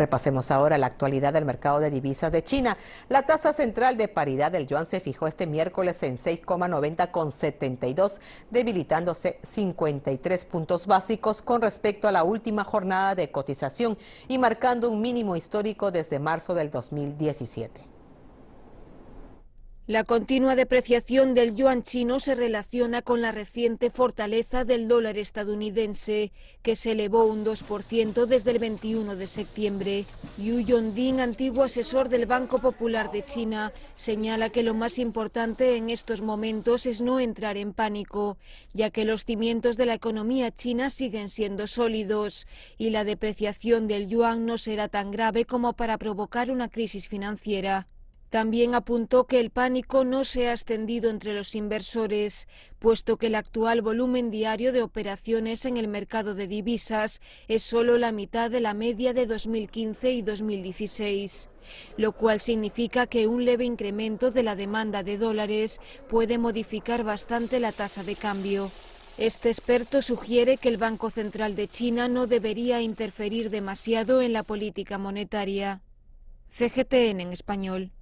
Repasemos ahora la actualidad del mercado de divisas de China. La tasa central de paridad del yuan se fijó este miércoles en 6,90 con 72, debilitándose 53 puntos básicos con respecto a la última jornada de cotización y marcando un mínimo histórico desde marzo del 2017. La continua depreciación del yuan chino se relaciona con la reciente fortaleza del dólar estadounidense, que se elevó un 2% desde el 21 de septiembre. Yu Yongding, antiguo asesor del Banco Popular de China, señala que lo más importante en estos momentos es no entrar en pánico, ya que los cimientos de la economía china siguen siendo sólidos y la depreciación del yuan no será tan grave como para provocar una crisis financiera. También apuntó que el pánico no se ha extendido entre los inversores, puesto que el actual volumen diario de operaciones en el mercado de divisas es solo la mitad de la media de 2015 y 2016, lo cual significa que un leve incremento de la demanda de dólares puede modificar bastante la tasa de cambio. Este experto sugiere que el Banco Central de China no debería interferir demasiado en la política monetaria. CGTN en español.